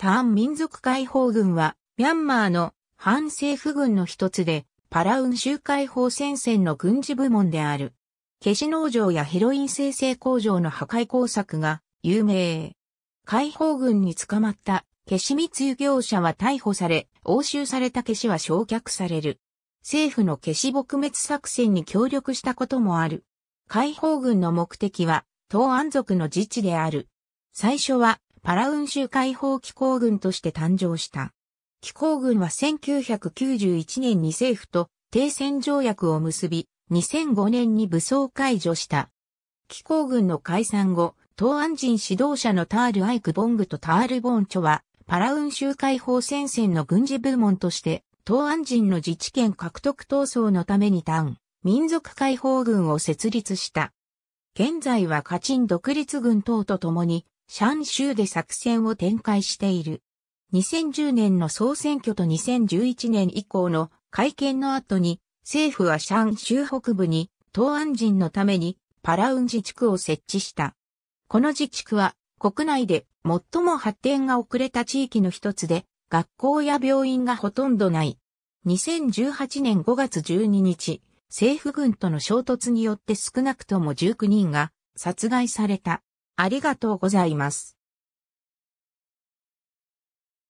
ターン民族解放軍は、ミャンマーの反政府軍の一つで、パラウン州解放戦線の軍事部門である。ケシ農場やヘロイン生成工場の破壊工作が有名。解放軍に捕まったケシ密輸業者は逮捕され、押収されたケシは焼却される。政府のケシ撲滅作戦に協力したこともある。解放軍の目的は、東安族の自治である。最初はパラウン州解放機構軍として誕生した。機構軍は1991年に政府と停戦条約を結び、2005年に武装解除した。機構軍の解散後、東安人指導者のタール・アイク・ボングとタール・ボンチョは、パラウン州解放戦線の軍事部門として、東安人の自治権獲得闘争のために単、民族解放軍を設立した。現在はカチン独立軍等と共にシャン州で作戦を展開している。2010年の総選挙と2011年以降の会見の後に、政府はシャン州北部に、東安人のために、パラウン自治区を設置した。この自治区は、国内で最も発展が遅れた地域の一つで、学校や病院がほとんどない。2018年5月12日、政府軍との衝突によって少なくとも19人が殺害された。ありがとうございます。